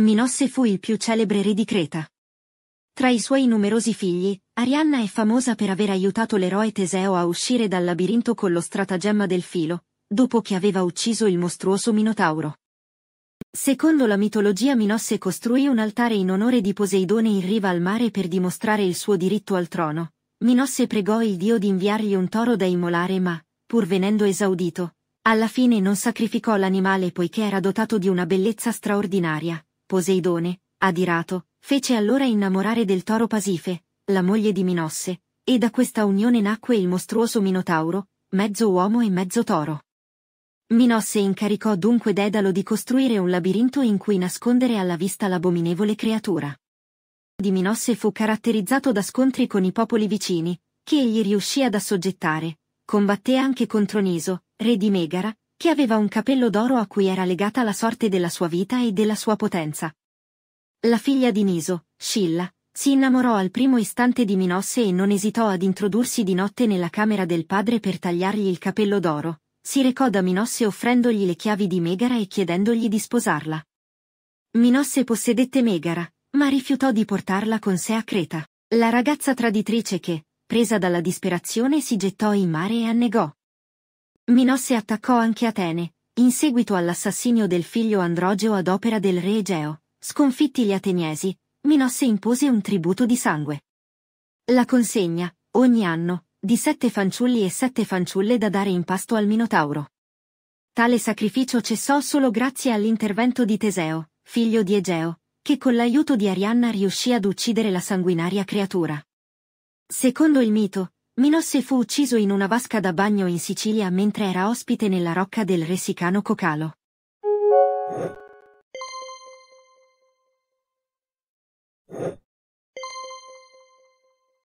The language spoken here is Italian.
Minosse fu il più celebre re di Creta. Tra i suoi numerosi figli, Arianna è famosa per aver aiutato l'eroe Teseo a uscire dal labirinto con lo stratagemma del filo, dopo che aveva ucciso il mostruoso Minotauro. Secondo la mitologia Minosse costruì un altare in onore di Poseidone in riva al mare per dimostrare il suo diritto al trono. Minosse pregò il dio di inviargli un toro da immolare ma, pur venendo esaudito, alla fine non sacrificò l'animale poiché era dotato di una bellezza straordinaria Poseidone, adirato, fece allora innamorare del toro Pasife, la moglie di Minosse, e da questa unione nacque il mostruoso Minotauro, mezzo uomo e mezzo toro. Minosse incaricò dunque Dedalo di costruire un labirinto in cui nascondere alla vista l'abominevole creatura. Di Minosse fu caratterizzato da scontri con i popoli vicini, che egli riuscì ad assoggettare. Combatté anche contro Niso, re di Megara, che aveva un capello d'oro a cui era legata la sorte della sua vita e della sua potenza. La figlia di Niso, Scilla, si innamorò al primo istante di Minosse e non esitò ad introdursi di notte nella camera del padre per tagliargli il capello d'oro. Si recò da Minosse offrendogli le chiavi di Megara e chiedendogli di sposarla. Minosse possedette Megara, ma rifiutò di portarla con sé a Creta. La ragazza traditrice che, presa dalla disperazione, si gettò in mare e annegò. Minosse attaccò anche Atene, in seguito all'assassinio del figlio Androgeo ad opera del re Egeo. Sconfitti gli ateniesi, Minosse impose un tributo di sangue. La consegna, ogni anno, di sette fanciulli e sette fanciulle da dare in pasto al Minotauro. Tale sacrificio cessò solo grazie all'intervento di Teseo, figlio di Egeo, che con l'aiuto di Arianna riuscì ad uccidere la sanguinaria creatura. Secondo il mito, Minosse fu ucciso in una vasca da bagno in Sicilia mentre era ospite nella rocca del Ressicano Cocalo.